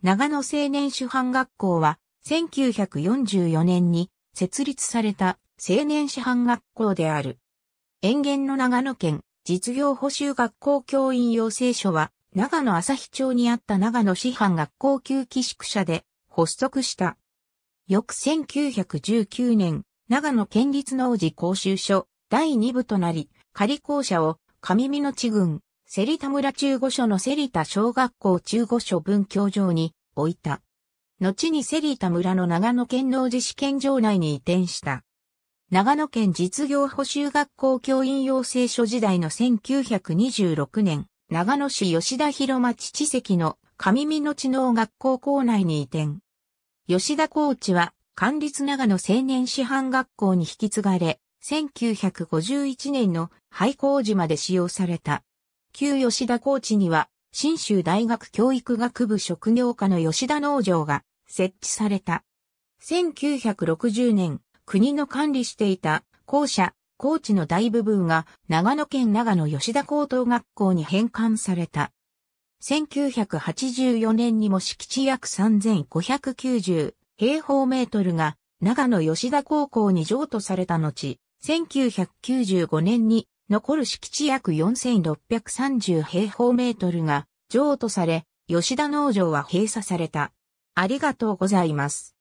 長野青年主犯学校は、1944年に設立された青年師範学校である。園芸の長野県実業補修学校教員養成所は、長野日町にあった長野師範学校級寄宿舎で発足した。翌1919年、長野県立農事講習所第2部となり、仮校舎を上美野地郡セリタ村中五所のセリタ小学校中五所分教場に置いた。後にセリタ村の長野県農事試験場内に移転した。長野県実業補修学校教員養成所時代の1926年、長野市吉田広町地籍の上見の知能学校校内に移転。吉田コーチは、管立長野青年師範学校に引き継がれ、1951年の廃校時まで使用された。旧吉田コーチには、新州大学教育学部職業科の吉田農場が設置された。1960年、国の管理していた校舎、高知の大部分が長野県長野吉田高等学校に返還された。1984年にも敷地約3590平方メートルが長野吉田高校に譲渡された後、1995年に残る敷地約4630平方メートルが譲渡され、吉田農場は閉鎖された。ありがとうございます。